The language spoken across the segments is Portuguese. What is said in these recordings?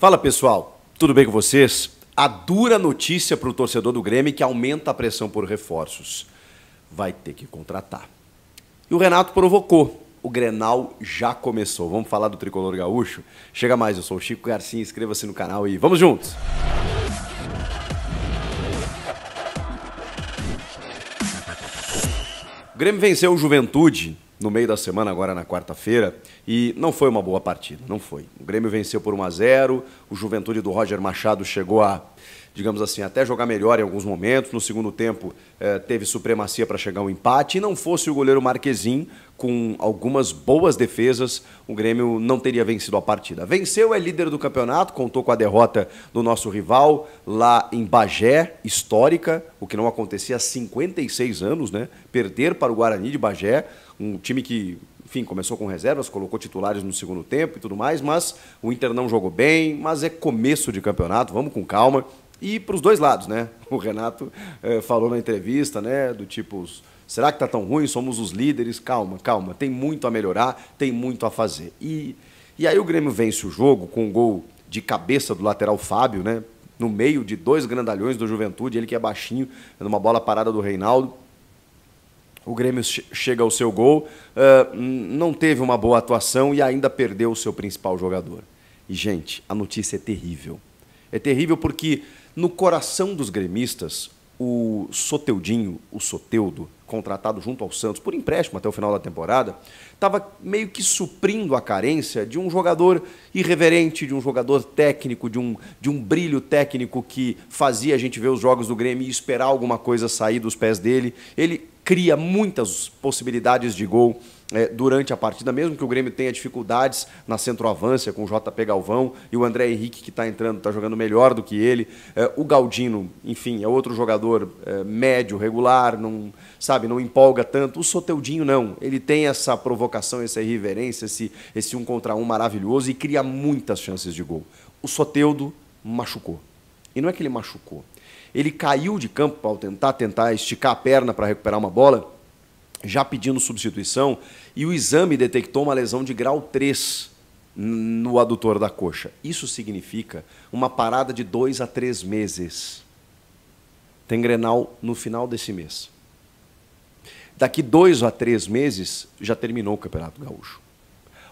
Fala pessoal, tudo bem com vocês? A dura notícia para o torcedor do Grêmio é que aumenta a pressão por reforços. Vai ter que contratar. E o Renato provocou. O Grenal já começou. Vamos falar do tricolor gaúcho? Chega mais, eu sou o Chico Garcia, inscreva-se no canal e vamos juntos! O Grêmio venceu o Juventude no meio da semana, agora na quarta-feira, e não foi uma boa partida, não foi. O Grêmio venceu por 1 a 0, o Juventude do Roger Machado chegou a, digamos assim, até jogar melhor em alguns momentos. No segundo tempo, eh, teve supremacia para chegar um empate, e não fosse o goleiro Marquezin, com algumas boas defesas, o Grêmio não teria vencido a partida. Venceu, é líder do campeonato, contou com a derrota do nosso rival lá em Bagé, histórica, o que não acontecia há 56 anos, né? Perder para o Guarani de Bagé um time que, enfim, começou com reservas, colocou titulares no segundo tempo e tudo mais, mas o Inter não jogou bem, mas é começo de campeonato, vamos com calma. E para os dois lados, né? O Renato eh, falou na entrevista, né? Do tipo, será que tá tão ruim? Somos os líderes, calma, calma, tem muito a melhorar, tem muito a fazer. E, e aí o Grêmio vence o jogo com um gol de cabeça do lateral Fábio, né? No meio de dois grandalhões do Juventude, ele que é baixinho, numa bola parada do Reinaldo o Grêmio chega ao seu gol, uh, não teve uma boa atuação e ainda perdeu o seu principal jogador. E, gente, a notícia é terrível. É terrível porque no coração dos gremistas, o Soteudinho, o Soteudo, contratado junto ao Santos por empréstimo até o final da temporada, estava meio que suprindo a carência de um jogador irreverente, de um jogador técnico, de um, de um brilho técnico que fazia a gente ver os jogos do Grêmio e esperar alguma coisa sair dos pés dele. Ele cria muitas possibilidades de gol é, durante a partida, mesmo que o Grêmio tenha dificuldades na centroavância com o JP Galvão e o André Henrique que está entrando, está jogando melhor do que ele. É, o Galdino, enfim, é outro jogador é, médio, regular, não sabe, não empolga tanto. O Soteudinho não, ele tem essa provocação, essa irreverência, esse, esse um contra um maravilhoso e cria muitas chances de gol. O Soteudo machucou. E não é que ele machucou, ele caiu de campo ao tentar tentar esticar a perna para recuperar uma bola, já pedindo substituição, e o exame detectou uma lesão de grau 3 no adutor da coxa. Isso significa uma parada de dois a três meses. Tem Grenal no final desse mês. Daqui dois a três meses já terminou o Campeonato Gaúcho.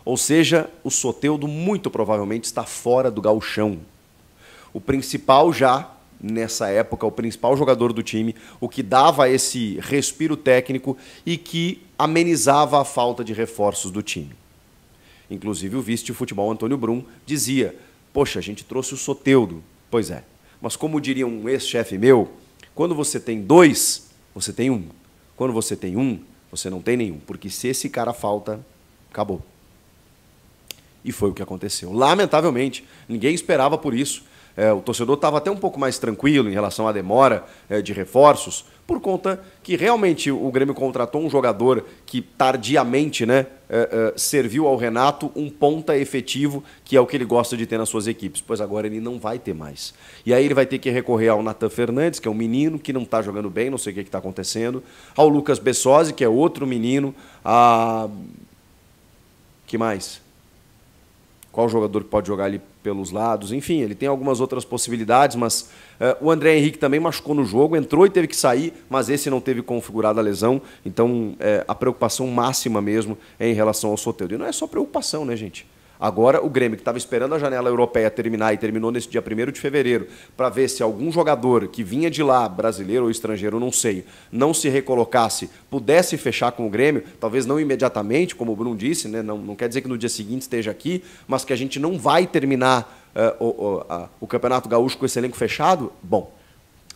Ou seja, o Soteudo muito provavelmente está fora do gauchão. O principal já nessa época o principal jogador do time, o que dava esse respiro técnico e que amenizava a falta de reforços do time. Inclusive o vice de futebol Antônio Brum dizia: "Poxa, a gente trouxe o Soteudo". Pois é. Mas como diria um ex-chefe meu, quando você tem dois, você tem um. Quando você tem um, você não tem nenhum, porque se esse cara falta, acabou. E foi o que aconteceu. Lamentavelmente, ninguém esperava por isso. É, o torcedor estava até um pouco mais tranquilo em relação à demora é, de reforços, por conta que realmente o Grêmio contratou um jogador que tardiamente né, é, é, serviu ao Renato um ponta efetivo, que é o que ele gosta de ter nas suas equipes. Pois agora ele não vai ter mais. E aí ele vai ter que recorrer ao Natan Fernandes, que é um menino que não está jogando bem, não sei o que está acontecendo, ao Lucas Bessosi, que é outro menino, a. que mais? Qual jogador que pode jogar ali pelos lados, enfim, ele tem algumas outras possibilidades, mas eh, o André Henrique também machucou no jogo, entrou e teve que sair, mas esse não teve configurada a lesão, então eh, a preocupação máxima mesmo é em relação ao Soteldo. E não é só preocupação, né, gente? Agora, o Grêmio, que estava esperando a janela europeia terminar e terminou nesse dia 1 de fevereiro, para ver se algum jogador que vinha de lá, brasileiro ou estrangeiro, não sei, não se recolocasse, pudesse fechar com o Grêmio, talvez não imediatamente, como o Bruno disse, né? não, não quer dizer que no dia seguinte esteja aqui, mas que a gente não vai terminar uh, o, o, a, o Campeonato Gaúcho com esse elenco fechado. Bom,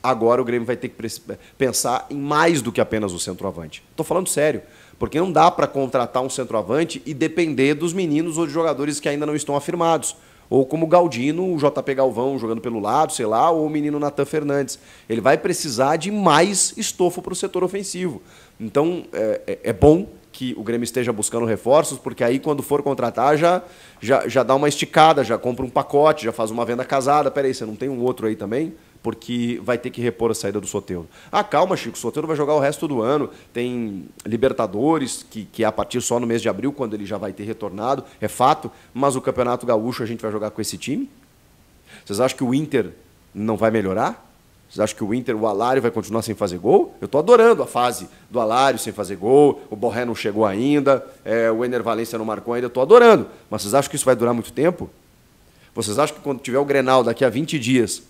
Agora o Grêmio vai ter que pensar em mais do que apenas o centroavante. Estou falando sério, porque não dá para contratar um centroavante e depender dos meninos ou de jogadores que ainda não estão afirmados. Ou como o Galdino, o JP Galvão jogando pelo lado, sei lá, ou o menino Natan Fernandes. Ele vai precisar de mais estofo para o setor ofensivo. Então, é, é, é bom que o Grêmio esteja buscando reforços, porque aí quando for contratar já, já, já dá uma esticada, já compra um pacote, já faz uma venda casada. Peraí, você não tem um outro aí também? porque vai ter que repor a saída do Soteldo. Ah, calma, Chico, o Soteldo vai jogar o resto do ano, tem Libertadores, que, que é a partir só no mês de abril, quando ele já vai ter retornado, é fato, mas o Campeonato Gaúcho a gente vai jogar com esse time? Vocês acham que o Inter não vai melhorar? Vocês acham que o Inter, o Alário vai continuar sem fazer gol? Eu estou adorando a fase do Alário sem fazer gol, o Borré não chegou ainda, é, o Ener Valência não marcou ainda, eu estou adorando. Mas vocês acham que isso vai durar muito tempo? Vocês acham que quando tiver o Grenal daqui a 20 dias,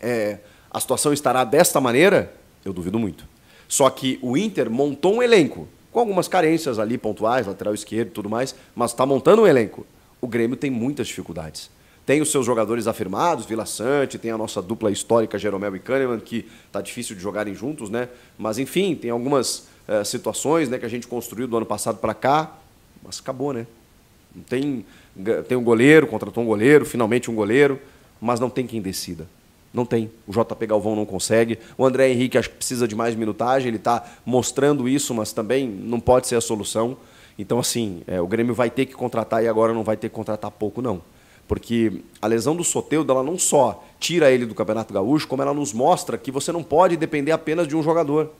é, a situação estará desta maneira? Eu duvido muito. Só que o Inter montou um elenco, com algumas carências ali pontuais, lateral esquerdo e tudo mais, mas está montando um elenco. O Grêmio tem muitas dificuldades. Tem os seus jogadores afirmados, Vila Sante, tem a nossa dupla histórica Jeromel e Kahneman, que tá difícil de jogarem juntos, né? Mas enfim, tem algumas eh, situações né, que a gente construiu do ano passado para cá, mas acabou, né? tem, eh, tem um goleiro, contratou um goleiro, finalmente um goleiro, mas não tem quem decida. Não tem. O JP Galvão não consegue. O André Henrique acho que precisa de mais minutagem. Ele está mostrando isso, mas também não pode ser a solução. Então, assim, é, o Grêmio vai ter que contratar e agora não vai ter que contratar pouco, não. Porque a lesão do Soteudo, ela não só tira ele do Campeonato Gaúcho, como ela nos mostra que você não pode depender apenas de um jogador.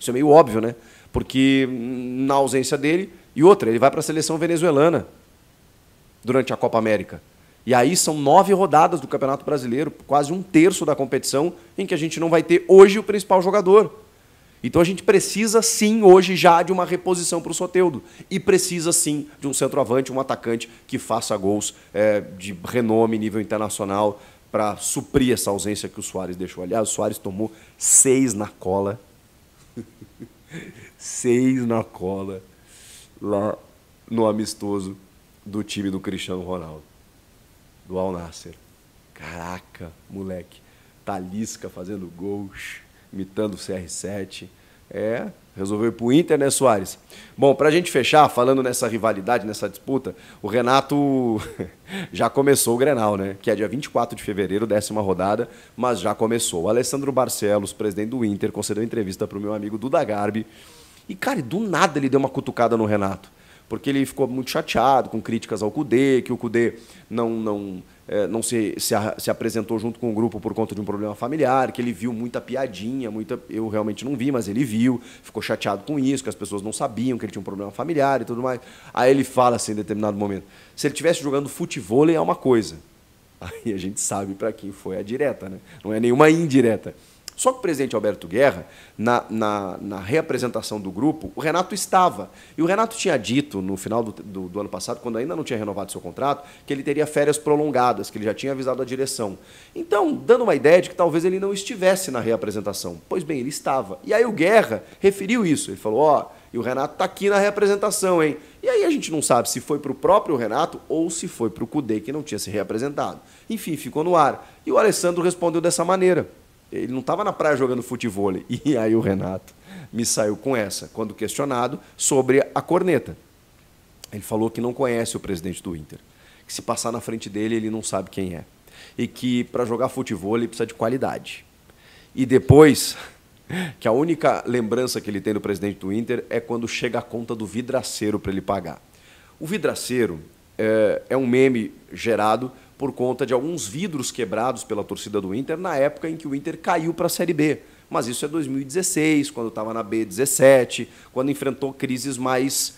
Isso é meio óbvio, né? Porque hum, na ausência dele. E outra, ele vai para a seleção venezuelana durante a Copa América. E aí são nove rodadas do Campeonato Brasileiro, quase um terço da competição, em que a gente não vai ter hoje o principal jogador. Então a gente precisa sim hoje já de uma reposição para o Soteudo. E precisa sim de um centroavante, um atacante que faça gols é, de renome, nível internacional, para suprir essa ausência que o Soares deixou. Aliás, ah, o Soares tomou seis na cola. seis na cola lá no amistoso do time do Cristiano Ronaldo do Al Nasser. Caraca, moleque. Talisca fazendo gols, imitando o CR7. É, resolveu ir pro Inter, né, Soares? Bom, para a gente fechar, falando nessa rivalidade, nessa disputa, o Renato já começou o Grenal, né? Que é dia 24 de fevereiro, décima rodada, mas já começou. O Alessandro Barcelos, presidente do Inter, concedeu entrevista pro meu amigo Duda Garbi. E, cara, do nada ele deu uma cutucada no Renato porque ele ficou muito chateado com críticas ao Cudê, que o Cudê não, não, é, não se, se, a, se, apresentou junto com o grupo por conta de um problema familiar, que ele viu muita piadinha, muita eu realmente não vi, mas ele viu, ficou chateado com isso, que as pessoas não sabiam que ele tinha um problema familiar e tudo mais. Aí ele fala assim em determinado momento: se ele estivesse jogando futebol, é uma coisa. Aí a gente sabe para quem foi a direta, né? não é nenhuma indireta. Só que o presidente Alberto Guerra, na, na, na, reapresentação do grupo, o Renato estava. E o Renato tinha dito no final do, do, do, ano passado, quando ainda não tinha renovado seu contrato, que ele teria férias prolongadas, que ele já tinha avisado a direção. Então, dando uma ideia de que talvez ele não estivesse na reapresentação. Pois bem, ele estava. E aí o Guerra referiu isso. Ele falou: ó. Oh, e o Renato está aqui na reapresentação, hein? E aí a gente não sabe se foi para o próprio Renato ou se foi para o Cudê, que não tinha se reapresentado. Enfim, ficou no ar. E o Alessandro respondeu dessa maneira. Ele não estava na praia jogando futebol. E aí o Renato me saiu com essa, quando questionado sobre a corneta. Ele falou que não conhece o presidente do Inter, que se passar na frente dele ele não sabe quem é e que para jogar futebol ele precisa de qualidade. E depois que a única lembrança que ele tem do presidente do Inter é quando chega a conta do vidraceiro para ele pagar. O vidraceiro é, é um meme gerado por conta de alguns vidros quebrados pela torcida do Inter na época em que o Inter caiu para a Série B. Mas isso é 2016, quando estava na B17, quando enfrentou crises mais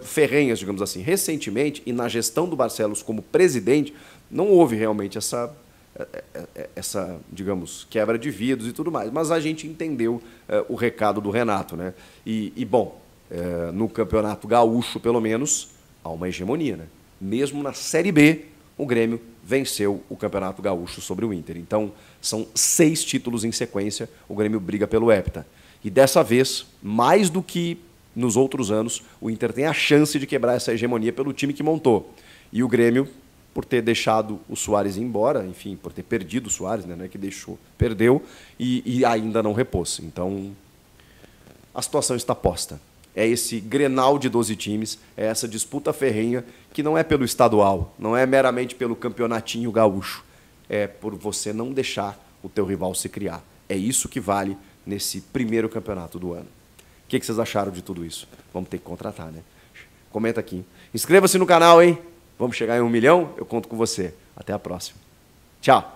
uh, ferrenhas, digamos assim. Recentemente, e na gestão do Barcelos como presidente, não houve realmente essa, eh, eh, essa, digamos, quebra de vidros e tudo mais. Mas a gente entendeu uh, o recado do Renato, né? E, e bom, uh, no Campeonato Gaúcho, pelo menos, há uma hegemonia, né? Mesmo na Série B, o Grêmio venceu o Campeonato Gaúcho sobre o Inter. Então, são seis títulos em sequência, o Grêmio briga pelo hepta. E dessa vez, mais do que nos outros anos, o Inter tem a chance de quebrar essa hegemonia pelo time que montou. E o Grêmio, por ter deixado o Soares embora, enfim, por ter perdido o Soares, né, não é que deixou, perdeu e, e ainda não repôs. Então, a situação está posta é esse grenal de 12 times, é essa disputa ferrenha que não é pelo estadual, não é meramente pelo campeonatinho gaúcho, é por você não deixar o teu rival se criar. É isso que vale nesse primeiro campeonato do ano. O que, que vocês acharam de tudo isso? Vamos ter que contratar, né? Comenta aqui. Inscreva-se no canal, hein? Vamos chegar em um milhão? Eu conto com você. Até a próxima. Tchau.